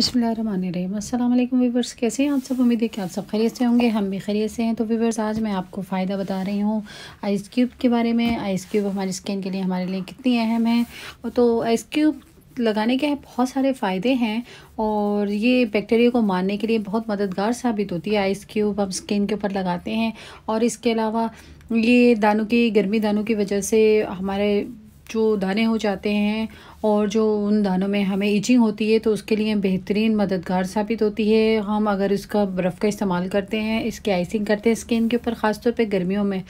अस्सलाम अल्लाम वीवर्स कैसे हैं आप सब उम्मीद है कि आप सब खरीद से होंगे हम भी खरीद से हैं तो वीवर्स आज मैं आपको फ़ायदा बता रही हूँ आइस क्यूब के बारे में आइस क्यूब हमारी स्किन के लिए हमारे लिए कितनी अहम है तो आइस क्यूब लगाने के बहुत सारे फ़ायदे हैं और ये बैक्टीरिया को मारने के लिए बहुत मददगार साबित होती है आइस क्यूब हम स्किन के ऊपर लगाते हैं और इसके अलावा ये दानों की गर्मी दानों की वजह से हमारे जो दाने हो जाते हैं और जो उन दानों में हमें ईचिंग होती है तो उसके लिए बेहतरीन मददगार साबित होती है हम अगर इसका बर्फ़ का इस्तेमाल करते हैं इसकी आइसिंग करते हैं स्किन के ऊपर ख़ासतौर पर गर्मियों में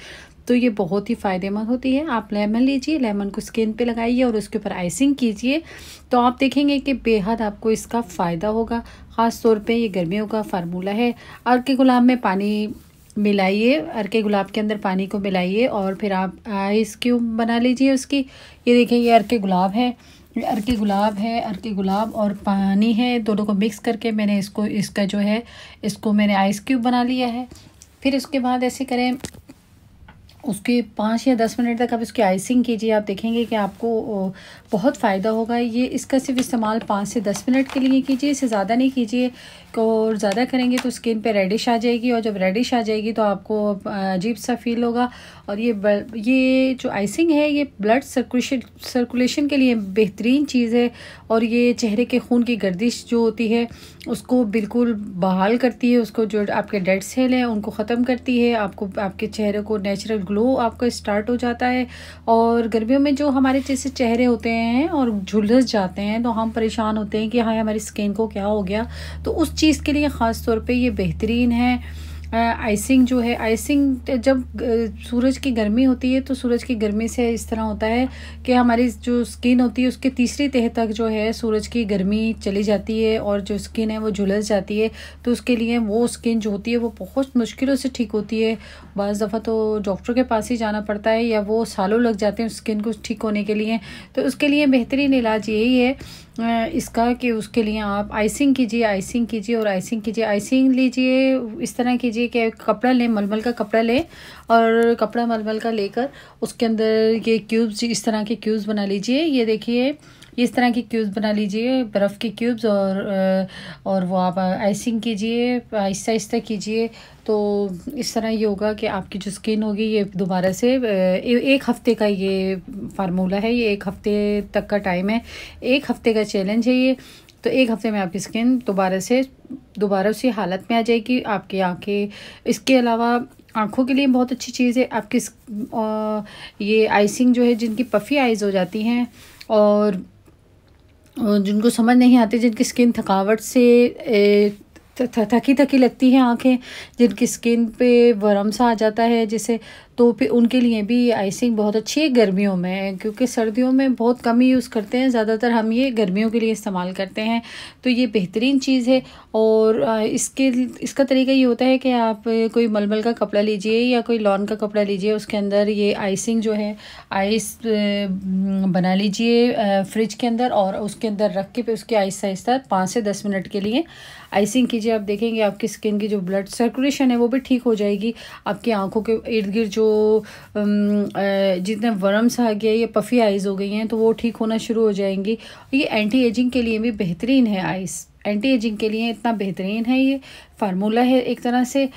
तो ये बहुत ही फ़ायदेमंद होती है आप लेमन लीजिए लेमन को स्किन पे लगाइए और उसके ऊपर आइसिंग कीजिए तो आप देखेंगे कि बेहद आपको इसका फ़ायदा होगा ख़ास तौर पे ये गर्मियों का फार्मूला है और के गुलाब में पानी मिलाइए अरके गुलाब के अंदर पानी को मिलाइए और फिर आप आइस क्यूब बना लीजिए उसकी ये देखिए ये अरके गुलाब है अरके गुलाब है अरके गुलाब और पानी है दोनों को मिक्स करके मैंने इसको इसका जो है इसको मैंने आइस क्यूब बना लिया है फिर उसके बाद ऐसे करें उसके पाँच या दस मिनट तक आप इसकी आइसिंग कीजिए आप देखेंगे कि आपको बहुत फ़ायदा होगा ये इसका सिर्फ इस्तेमाल पाँच से दस मिनट के लिए कीजिए इसे ज़्यादा नहीं कीजिए और ज़्यादा करेंगे तो स्किन पे रेडिश आ जाएगी और जब रेडिश आ जाएगी तो आपको अजीब सा फील होगा और ये ये जो आइसिंग है ये ब्लड सर्कुलेशन सर्कुलेशन के लिए बेहतरीन चीज़ है और ये चेहरे के खून की गर्दिश जो होती है उसको बिल्कुल बहाल करती है उसको जो आपके डेड सेल हैं उनको ख़त्म करती है आपको आपके चेहरे को नेचुरल ग्लो आपका स्टार्ट हो जाता है और गर्मियों में जो हमारे जैसे चेहरे होते हैं और झुलस जाते हैं तो हम परेशान होते हैं कि हाँ हमारी स्किन को क्या हो गया तो उस चीज़ के लिए ख़ास तौर पर ये बेहतरीन है आइसिंग जो है आइसिंग जब सूरज की गर्मी होती है तो सूरज की गर्मी से इस तरह होता है कि हमारी जो स्किन होती है उसके तीसरी तह तक जो है सूरज की गर्मी चली जाती है और जो स्किन है वो झुलस जाती है तो उसके लिए वो स्किन जो होती है वो बहुत मुश्किलों से ठीक होती है बज़ दफ़ा तो डॉक्टर के पास ही जाना पड़ता है या वो सालों लग जाते हैं स्किन को ठीक होने के लिए तो उसके लिए बेहतरीन इलाज यही है इसका कि उसके लिए आप आइसिंग कीजिए आइसिंग कीजिए और आइसिंग कीजिए आइसिंग लीजिए इस तरह कीजिए कि कपड़ा लें मलमल का कपड़ा लें और कपड़ा मलमल का लेकर उसके अंदर ये क्यूब्स इस तरह के क्यूब्स बना लीजिए ये देखिए इस तरह के क्यूब्स बना लीजिए बर्फ़ के क्यूब्स और और वो आप आइसिंग कीजिए आहिस्ता आहिस्ता कीजिए तो इस तरह ये होगा कि आपकी जो स्किन होगी ये दोबारा से एक हफ़्ते का ये फार्मूला है ये एक हफ़्ते तक का टाइम है एक हफ़्ते का चैलेंज है ये तो एक हफ़्ते में आपकी स्किन दोबारा से दोबारा उसी हालत में आ जाएगी आपकी आँखें इसके अलावा आँखों के लिए बहुत अच्छी चीज़ है आपकी ये आइसिंग जो है जिनकी पफ़ी आइज़ हो जाती हैं और जिनको समझ नहीं आती जिनकी स्किन थकावट से थकी थकी लगती है आंखें जिनकी स्किन पे वरम सा आ जाता है जिसे तो फिर उनके लिए भी आइसिंग बहुत अच्छी है गर्मियों में क्योंकि सर्दियों में बहुत कम ही यूज़ करते हैं ज़्यादातर हम ये गर्मियों के लिए इस्तेमाल करते हैं तो ये बेहतरीन चीज़ है और इसके इसका तरीका ये होता है कि आप कोई मलमल का कपड़ा लीजिए या कोई लॉन का कपड़ा लीजिए उसके अंदर ये आइसिंग जो है आइस बना लीजिए फ्रिज के अंदर और उसके अंदर रख के फिर उसके आहिस्ता आहिस्ता पाँच से दस मिनट के लिए आइसिंग कीजिए आप देखेंगे आपकी स्किन की जो ब्लड सर्कुलेशन है वो भी ठीक हो जाएगी आपकी आँखों के इर्द गिर्द जो जितने वर्म्स आ गए या पफ़ी आइज़ हो गई हैं तो वो ठीक होना शुरू हो जाएंगी ये एंटी एजिंग के लिए भी बेहतरीन है आइस एंटी एजिंग के लिए इतना बेहतरीन है ये फार्मूला है एक तरह से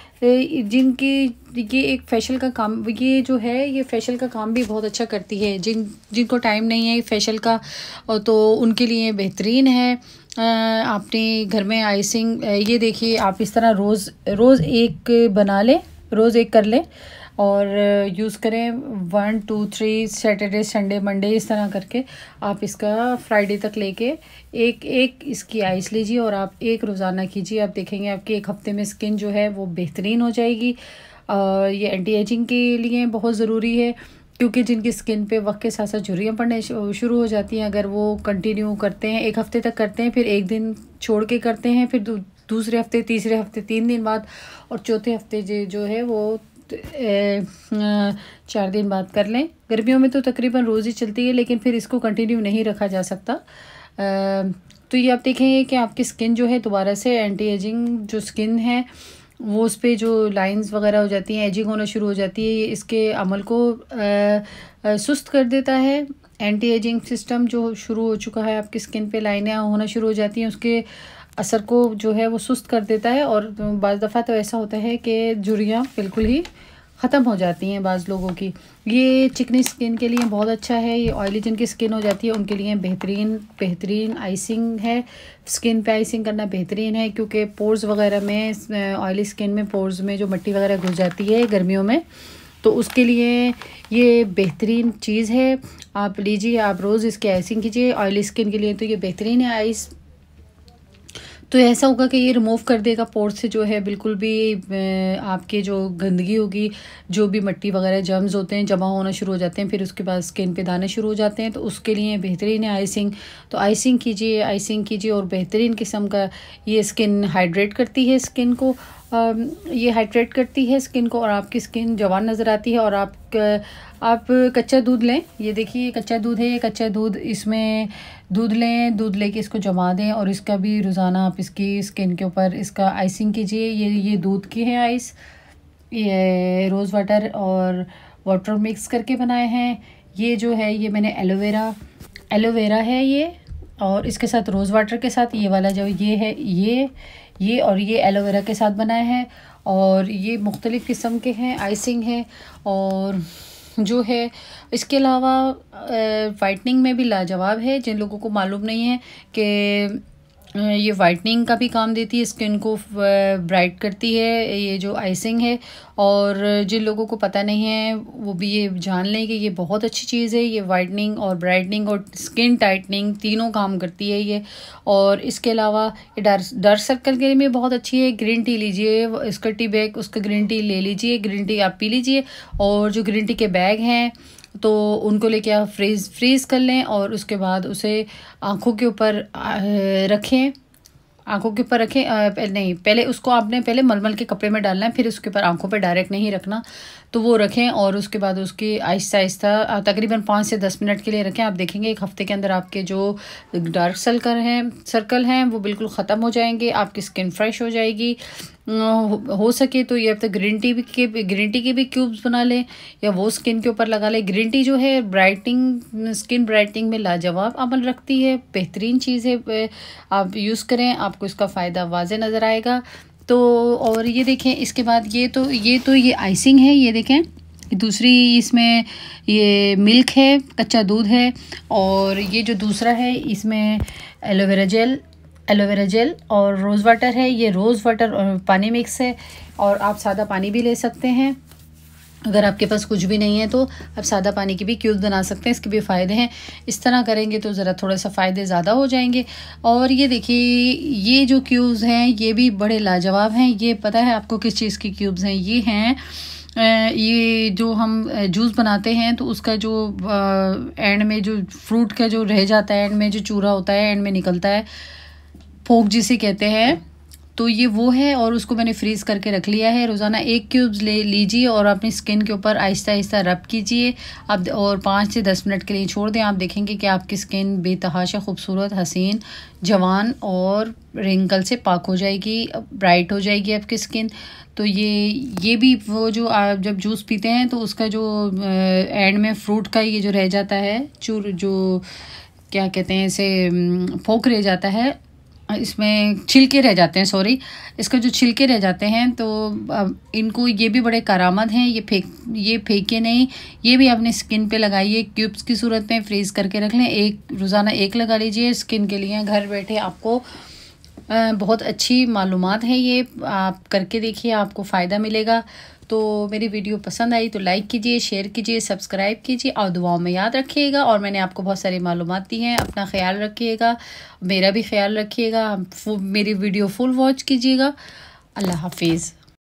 जिनकी ये एक फेशियल का काम ये जो है ये फेशियल का काम भी बहुत अच्छा करती है जिन जिनको टाइम नहीं है फेशियल का तो उनके लिए बेहतरीन है आपने घर में आइसिंग ये देखिए आप इस तरह रोज़ रोज़ एक बना लें रोज़ एक कर लें और यूज़ uh, करें one two three Saturday Sunday Monday इस तरह करके आप इसका फ्राइडे तक लेके एक एक इसकी आइस लीजिए और आप एक रोज़ाना कीजिए आप देखेंगे आपके एक हफ्ते में स्किन जो है वो बेहतरीन हो जाएगी और uh, ये एंटी एजिंग के लिए बहुत ज़रूरी है क्योंकि जिनकी स्किन पे वक्त के साथ साथ झुरियाँ पड़ने शुरू हो जाती हैं अगर वो कंटिन्यू करते हैं एक हफ़्ते तक करते हैं फिर एक दिन छोड़ के करते हैं फिर दूसरे हफ्ते तीसरे हफ्ते तीन दिन बाद और चौथे हफ्ते जो है वो चार दिन बाद कर लें गर्मियों में तो तकरीबन रोज़ ही चलती है लेकिन फिर इसको कंटिन्यू नहीं रखा जा सकता तो ये आप देखेंगे कि आपकी स्किन जो है दोबारा से एंटी एजिंग जो स्किन है वो उस पर जो लाइंस वगैरह हो जाती हैं एजिंग होना शुरू हो जाती है ये इसके अमल को आ, सुस्त कर देता है एंटी एजिंग सिस्टम जो शुरू हो चुका है आपकी स्किन पे लाइनें होना शुरू हो जाती हैं उसके असर को जो है वो सुस्त कर देता है और बज़ दफ़ा तो ऐसा होता है कि जुड़ियाँ बिल्कुल ही ख़त्म हो जाती हैं बाज़ लोगों की ये चिकनी स्किन के लिए बहुत अच्छा है ये ऑयली जिनकी स्किन हो जाती है उनके लिए बेहतरीन बेहतरीन आइसिंग है स्किन पे आइसिंग करना बेहतरीन है क्योंकि पोर्स वगैरह में ऑयली स्किन में पोर्स में जो मट्टी वगैरह घुस जाती है गर्मियों में तो उसके लिए ये बेहतरीन चीज़ है आप लीजिए आप रोज़ इसकी आइसिंग कीजिए ऑयली स्किन के लिए तो ये बेहतरीन है आइस तो ऐसा होगा कि ये रिमूव कर देगा पोर से जो है बिल्कुल भी आपके जो गंदगी होगी जो भी मिट्टी वगैरह जर्म्स होते हैं जमा होना शुरू हो जाते हैं फिर उसके बाद स्किन पे दाने शुरू हो जाते हैं तो उसके लिए बेहतरीन है आइसिंग तो आइसिंग कीजिए आइसिंग कीजिए और बेहतरीन किस्म का ये स्किन हाइड्रेट करती है स्किन को ये हाइड्रेट करती है स्किन को और आपकी स्किन जवान नज़र आती है और आप आप कच्चा दूध लें ये देखिए कच्चा दूध है ये कच्चा दूध इसमें दूध लें दूध लेके इसको जमा दें और इसका भी रोज़ाना आप इसकी स्किन के ऊपर इसका आइसिंग कीजिए ये ये दूध की है आइस ये रोज़ वाटर और वाटर मिक्स करके बनाए हैं ये जो है ये मैंने एलोवेरा एलोवेरा है ये और इसके साथ रोज़ वाटर के साथ ये वाला जो ये है ये ये और ये एलोवेरा के साथ बनाया है और ये मुख्तलिफ़ किस्म के हैं आइसिंग है और जो है इसके अलावा वाइटनिंग में भी लाजवाब है जिन लोगों को मालूम नहीं है कि ये वाइटनिंग का भी काम देती है स्किन को ब्राइट करती है ये जो आइसिंग है और जिन लोगों को पता नहीं है वो भी ये जान लें कि ये बहुत अच्छी चीज़ है ये वाइटनिंग और ब्राइटनिंग और स्किन टाइटनिंग तीनों काम करती है ये और इसके अलावा ये डार्क डार्क सर्कल के लिए बहुत अच्छी है ग्रीन टी लीजिए स्कर्टी बैग उसका ग्रीन टी ले लीजिए ग्रीन टी आप पी लीजिए और जो ग्रीन टी के बैग हैं तो उनको लेके आप फ्रीज फ्रीज़ कर लें और उसके बाद उसे आँखों के ऊपर रखें आंखों के ऊपर रखें नहीं पहले उसको आपने पहले मलमल के कपड़े में डालना है फिर उसके ऊपर आंखों पर डायरेक्ट नहीं रखना तो वो रखें और उसके बाद उसकी आहिस्ता आहिस्ता तकरीबन पाँच से दस मिनट के लिए रखें आप देखेंगे एक हफ्ते के अंदर आपके जो डार्क सर्कल हैं सर्कल हैं वो बिल्कुल ख़त्म हो जाएंगे आपकी स्किन फ्रेश हो जाएगी हो सके तो ये तो ग्रीन टी के ग्रीन टी के भी क्यूब्स बना लें या वो स्किन के ऊपर लगा लें ग्रीन टी जो है ब्राइटनिंग स्किन ब्राइटनिंग में लाजवाब अमल रखती है बेहतरीन चीज़ है आप यूज़ करें आपको इसका फ़ायदा वाज नज़र आएगा तो और ये देखें इसके बाद ये तो ये तो ये आइसिंग है ये देखें दूसरी इसमें ये मिल्क है कच्चा दूध है और ये जो दूसरा है इसमें एलोवेरा जेल एलोवेरा जेल और रोज़ वाटर है ये रोज़ वाटर और पानी मिक्स है और आप सादा पानी भी ले सकते हैं अगर आपके पास कुछ भी नहीं है तो आप सादा पानी की भी क्यूब बना सकते हैं इसके भी फ़ायदे हैं इस तरह करेंगे तो ज़रा थोड़ा सा फ़ायदे ज़्यादा हो जाएंगे और ये देखिए ये जो क्यूब्स हैं ये भी बड़े लाजवाब हैं ये पता है आपको किस चीज़ की क्यूब्स हैं ये हैं ये जो हम जूस बनाते हैं तो उसका जो एंड में जो फ्रूट का जो रह जाता है एंड में जो चूरा होता है एंड में निकलता है पोक जिसे कहते हैं तो ये वो है और उसको मैंने फ्रीज़ करके रख लिया है रोज़ाना एक क्यूब्स ले लीजिए और अपनी स्किन के ऊपर आहिस्ता आहिस्ता रब कीजिए अब और पाँच से दस मिनट के लिए छोड़ दें आप देखेंगे कि आपकी स्किन बेतहाशा खूबसूरत हसीन जवान और रिंकल से पाक हो जाएगी ब्राइट हो जाएगी आपकी स्किन तो ये ये भी वो जो आप जब जूस पीते हैं तो उसका जो एंड में फ्रूट का ये जो रह जाता है चूर जो क्या कहते हैं इसे फोक रह जाता है इसमें छिलके रह जाते हैं सॉरी इसका जो छिलके रह जाते हैं तो इनको ये भी बड़े करामद हैं ये फेंक ये फेंके नहीं ये भी अपने स्किन पे लगाइए क्यूब्स की सूरत में फ्रीज करके रख लें एक रोज़ाना एक लगा लीजिए स्किन के लिए घर बैठे आपको बहुत अच्छी मालूम है ये आप करके देखिए आपको फ़ायदा मिलेगा तो मेरी वीडियो पसंद आई तो लाइक कीजिए शेयर कीजिए सब्सक्राइब कीजिए और दुआओं में याद रखिएगा और मैंने आपको बहुत सारी मालूम दी हैं अपना ख्याल रखिएगा मेरा भी ख्याल रखिएगा मेरी वीडियो फुल वॉच कीजिएगा अल्लाह हाफिज़